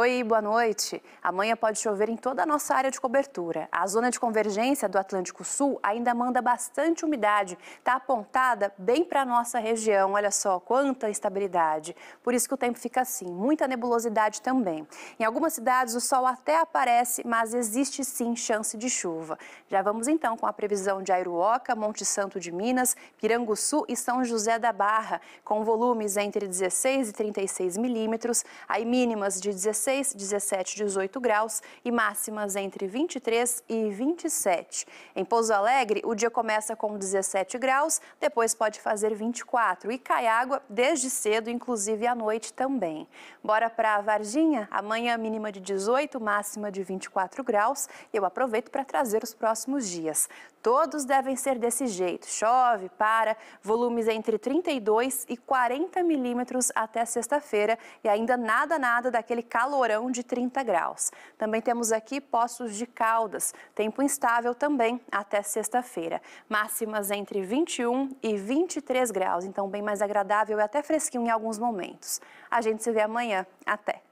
Oi, boa noite. Amanhã pode chover em toda a nossa área de cobertura. A zona de convergência do Atlântico Sul ainda manda bastante umidade. Está apontada bem para a nossa região. Olha só, quanta instabilidade. Por isso que o tempo fica assim, muita nebulosidade também. Em algumas cidades o sol até aparece, mas existe sim chance de chuva. Já vamos então com a previsão de Airuoca, Monte Santo de Minas, Piranguçu e São José da Barra, com volumes entre 16 e 36 milímetros, aí mínimas de 17. 16, 17, 18 graus e máximas entre 23 e 27. Em Pouso Alegre, o dia começa com 17 graus, depois pode fazer 24 e cai água desde cedo, inclusive à noite também. Bora para Varginha? Amanhã mínima de 18, máxima de 24 graus. Eu aproveito para trazer os próximos dias. Todos devem ser desse jeito: chove, para, volumes entre 32 e 40 milímetros até sexta-feira e ainda nada, nada daquele calor calorão de 30 graus. Também temos aqui Poços de Caldas, tempo instável também até sexta-feira. Máximas entre 21 e 23 graus, então bem mais agradável e até fresquinho em alguns momentos. A gente se vê amanhã. Até!